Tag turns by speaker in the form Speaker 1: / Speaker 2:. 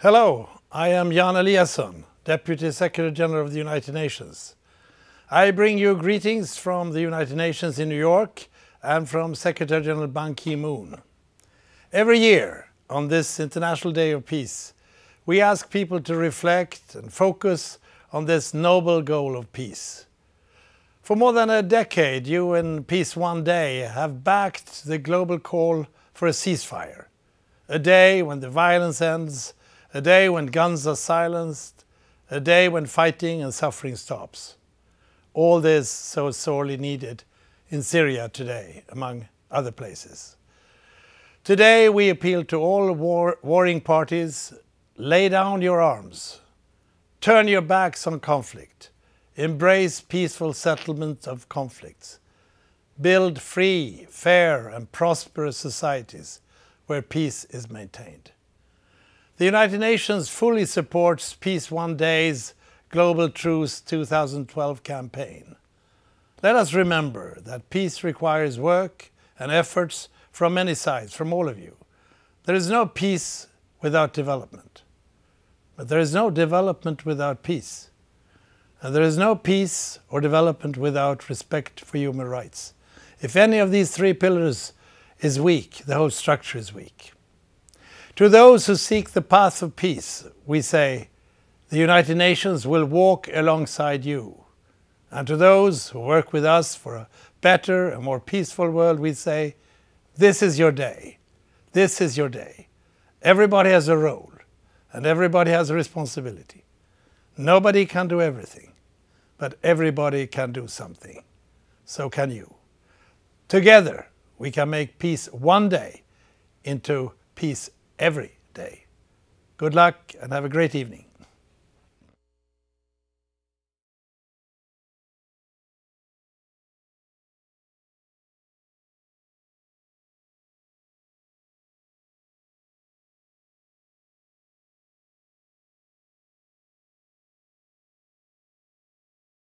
Speaker 1: Hello, I am Jan Eliasson, Deputy Secretary General of the United Nations. I bring you greetings from the United Nations in New York and from Secretary General Ban Ki-moon. Every year, on this International Day of Peace, we ask people to reflect and focus on this noble goal of peace. For more than a decade, you and Peace One Day have backed the global call for a ceasefire, a day when the violence ends a day when guns are silenced, a day when fighting and suffering stops. All this so sorely needed in Syria today, among other places. Today we appeal to all war warring parties, lay down your arms, turn your backs on conflict, embrace peaceful settlement of conflicts, build free, fair and prosperous societies where peace is maintained. The United Nations fully supports Peace One Day's Global Truce 2012 campaign. Let us remember that peace requires work and efforts from many sides, from all of you. There is no peace without development. But there is no development without peace. And there is no peace or development without respect for human rights. If any of these three pillars is weak, the whole structure is weak. To those who seek the path of peace, we say, the United Nations will walk alongside you. And to those who work with us for a better and more peaceful world, we say, this is your day. This is your day. Everybody has a role and everybody has a responsibility. Nobody can do everything, but everybody can do something. So can you. Together, we can make peace one day into peace every day. Good luck and have a great evening.